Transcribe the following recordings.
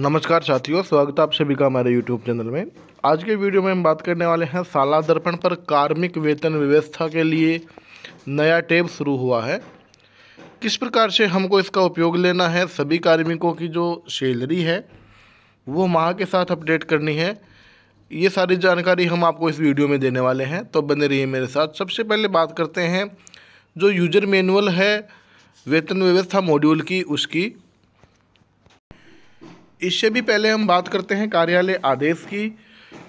नमस्कार साथियों स्वागत है आप सभी का हमारे YouTube चैनल में आज के वीडियो में हम बात करने वाले हैं साला दर्पण पर कार्मिक वेतन व्यवस्था के लिए नया टेब शुरू हुआ है किस प्रकार से हमको इसका उपयोग लेना है सभी कार्मिकों की जो सैलरी है वो माह के साथ अपडेट करनी है ये सारी जानकारी हम आपको इस वीडियो में देने वाले हैं तो बने रहिए मेरे साथ सबसे पहले बात करते हैं जो यूजर मैनुअल है वेतन व्यवस्था मॉड्यूल की उसकी इससे भी पहले हम बात करते हैं कार्यालय आदेश की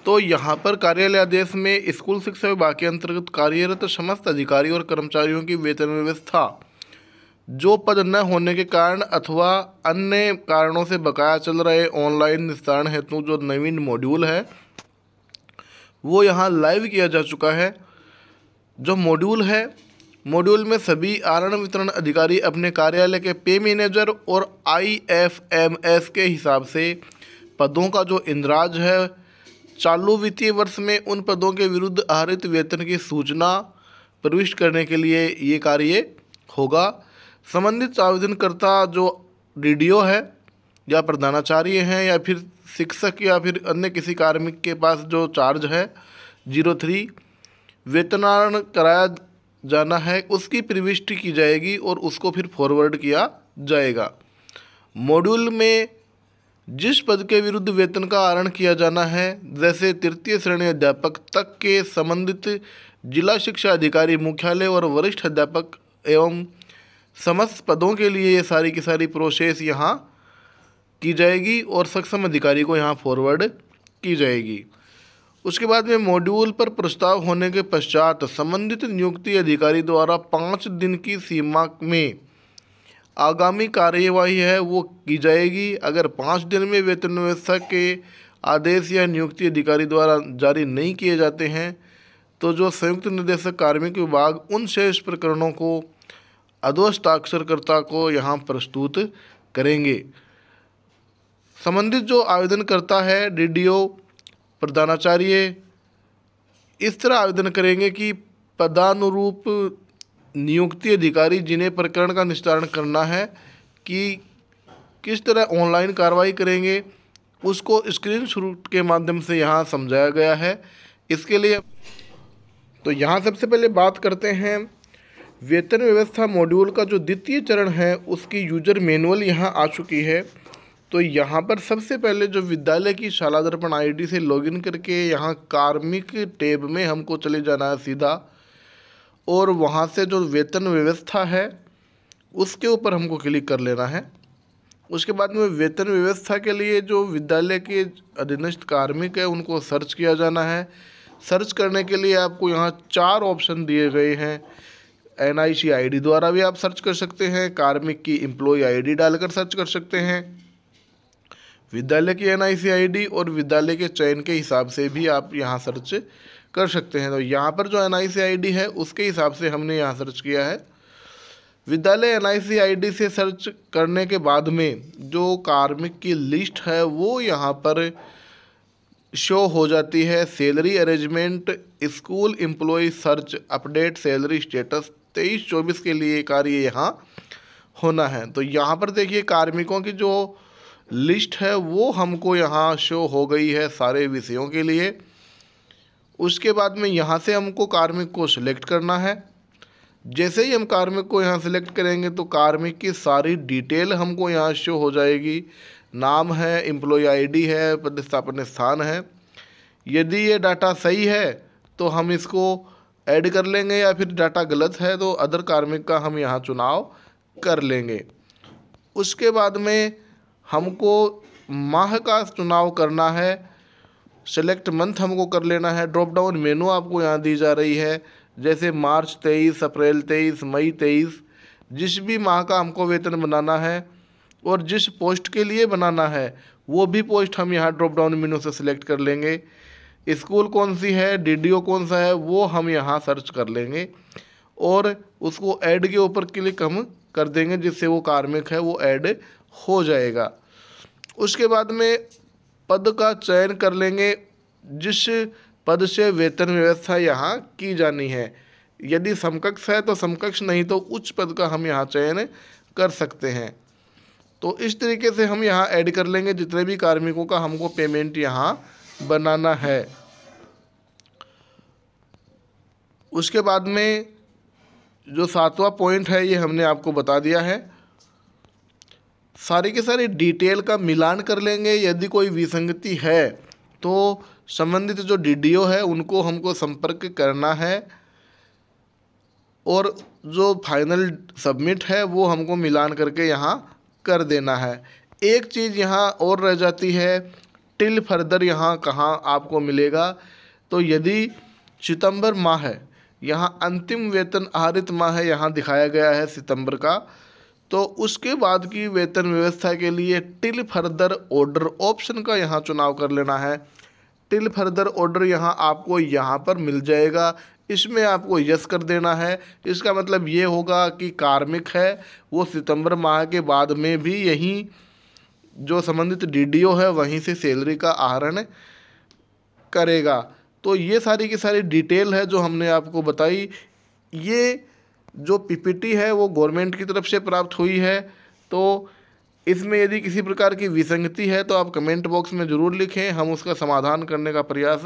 तो यहाँ पर कार्यालय आदेश में स्कूल शिक्षा विभाग के अंतर्गत कार्यरत समस्त अधिकारी और कर्मचारियों की वेतन व्यवस्था जो पद न होने के कारण अथवा अन्य कारणों से बकाया चल रहे ऑनलाइन निस्तारण हेतु जो नवीन मॉड्यूल है वो यहाँ लाइव किया जा चुका है जो मॉड्यूल है मॉड्यूल में सभी आरण वितरण अधिकारी अपने कार्यालय के पे मैनेजर और आईएफएमएस के हिसाब से पदों का जो इंदराज है चालू वित्तीय वर्ष में उन पदों के विरुद्ध आहरित वेतन की सूचना प्रविष्ट करने के लिए ये कार्य होगा संबंधित आवेदनकर्ता जो डी है या प्रधानाचार्य हैं या फिर शिक्षक या फिर अन्य किसी कार्मिक के पास जो चार्ज है जीरो थ्री वेतनारण कराया जाना है उसकी प्रविष्टि की जाएगी और उसको फिर फॉरवर्ड किया जाएगा मॉड्यूल में जिस पद के विरुद्ध वेतन का आरण किया जाना है जैसे तृतीय श्रेणी अध्यापक तक के संबंधित जिला शिक्षा अधिकारी मुख्यालय और वरिष्ठ अध्यापक एवं समस्त पदों के लिए ये सारी की सारी प्रोसेस यहाँ की जाएगी और सक्षम अधिकारी को यहाँ फॉरवर्ड की जाएगी उसके बाद में मॉड्यूल पर प्रस्ताव होने के पश्चात संबंधित नियुक्ति अधिकारी द्वारा पाँच दिन की सीमा में आगामी कार्यवाही है वो की जाएगी अगर पाँच दिन में वेतन व्यवस्था के आदेश या नियुक्ति अधिकारी द्वारा जारी नहीं किए जाते हैं तो जो संयुक्त निदेशक कार्मिक विभाग उन शेष प्रकरणों को अधोस्ताक्षरकर्ता को यहाँ प्रस्तुत करेंगे संबंधित जो आवेदनकर्ता है डीडीओ प्रधानाचार्य इस तरह आवेदन करेंगे कि पदानुरूप नियुक्ति अधिकारी जिन्हें प्रकरण का निस्तारण करना है कि किस तरह ऑनलाइन कार्रवाई करेंगे उसको स्क्रीन शूट के माध्यम से यहाँ समझाया गया है इसके लिए तो यहाँ सबसे पहले बात करते हैं वेतन व्यवस्था मॉड्यूल का जो द्वितीय चरण है उसकी यूजर मैनुअल यहाँ आ चुकी है तो यहाँ पर सबसे पहले जो विद्यालय की शाला दर्पण आईडी से लॉगिन करके यहाँ कार्मिक टेब में हमको चले जाना है सीधा और वहाँ से जो वेतन व्यवस्था है उसके ऊपर हमको क्लिक कर लेना है उसके बाद में वेतन व्यवस्था के लिए जो विद्यालय के अधीनस्थ कार्मिक है उनको सर्च किया जाना है सर्च करने के लिए आपको यहाँ चार ऑप्शन दिए गए हैं N I C I D द्वारा भी आप सर्च कर सकते हैं कार्मिक की एम्प्लॉय आई डी डालकर सर्च कर सकते हैं विद्यालय की एन आई और विद्यालय के चयन के हिसाब से भी आप यहाँ सर्च कर सकते हैं तो यहाँ पर जो एन आई है उसके हिसाब से हमने यहाँ सर्च किया है विद्यालय एन आई से सर्च करने के बाद में जो कार्मिक की लिस्ट है वो यहाँ पर शो हो जाती है salary arrangement school employee search update salary status तेईस चौबीस के लिए कार्य यहाँ होना है तो यहाँ पर देखिए कार्मिकों की जो लिस्ट है वो हमको यहाँ शो हो गई है सारे विषयों के लिए उसके बाद में यहाँ से हमको कार्मिक को सिलेक्ट करना है जैसे ही हम कार्मिक को यहाँ सेलेक्ट करेंगे तो कार्मिक की सारी डिटेल हमको यहाँ शो हो जाएगी नाम है एम्प्लॉय आईडी है प्रतिस्थापन स्थान है यदि ये डाटा सही है तो हम इसको ऐड कर लेंगे या फिर डाटा गलत है तो अदर कार्मिक का हम यहाँ चुनाव कर लेंगे उसके बाद में हमको माह का चुनाव करना है सेलेक्ट मंथ हमको कर लेना है ड्रॉप डाउन मेनू आपको यहाँ दी जा रही है जैसे मार्च तेईस अप्रैल तेईस मई तेईस जिस भी माह का हमको वेतन बनाना है और जिस पोस्ट के लिए बनाना है वो भी पोस्ट हम यहाँ ड्रॉप डाउन मेनू से सिलेक्ट कर लेंगे स्कूल कौन सी है डी कौन सा है वो हम यहाँ सर्च कर लेंगे और उसको ऐड के ऊपर क्लिक हम कर देंगे जिससे वो कार्मिक है वो ऐड हो जाएगा उसके बाद में पद का चयन कर लेंगे जिस पद से वेतन व्यवस्था यहाँ की जानी है यदि समकक्ष है तो समकक्ष नहीं तो उच्च पद का हम यहाँ चयन कर सकते हैं तो इस तरीके से हम यहाँ ऐड कर लेंगे जितने भी कार्मिकों का हमको पेमेंट यहाँ बनाना है उसके बाद में जो सातवां पॉइंट है ये हमने आपको बता दिया है सारे के सारे डिटेल का मिलान कर लेंगे यदि कोई विसंगति है तो संबंधित जो डी है उनको हमको संपर्क करना है और जो फाइनल सबमिट है वो हमको मिलान करके यहाँ कर देना है एक चीज़ यहाँ और रह जाती है टिल फर्दर यहाँ कहाँ आपको मिलेगा तो यदि सितंबर माह है यहाँ अंतिम वेतन आहरित माह है यहाँ दिखाया गया है सितंबर का तो उसके बाद की वेतन व्यवस्था के लिए टिल फर्दर ऑर्डर ऑप्शन का यहाँ चुनाव कर लेना है टिल फर्दर ऑर्डर यहाँ आपको यहाँ पर मिल जाएगा इसमें आपको यस कर देना है इसका मतलब ये होगा कि कार्मिक है वो सितंबर माह के बाद में भी यहीं जो संबंधित डीडीओ है वहीं से सैलरी का आहरण करेगा तो ये सारी की सारी डिटेल है जो हमने आपको बताई ये जो पीपीटी है वो गवर्नमेंट की तरफ से प्राप्त हुई है तो इसमें यदि किसी प्रकार की विसंगति है तो आप कमेंट बॉक्स में ज़रूर लिखें हम उसका समाधान करने का प्रयास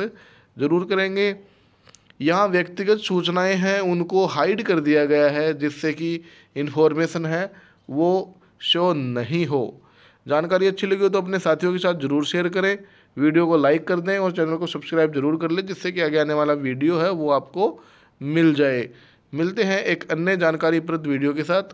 ज़रूर करेंगे यहाँ व्यक्तिगत सूचनाएं हैं उनको हाइड कर दिया गया है जिससे कि इन्फॉर्मेशन है वो शो नहीं हो जानकारी अच्छी लगी हो तो अपने साथियों के साथ ज़रूर शेयर करें वीडियो को लाइक कर दें और चैनल को सब्सक्राइब जरूर कर लें जिससे कि आगे आने वाला वीडियो है वो आपको मिल जाए मिलते हैं एक अन्य जानकारी प्रद वीडियो के साथ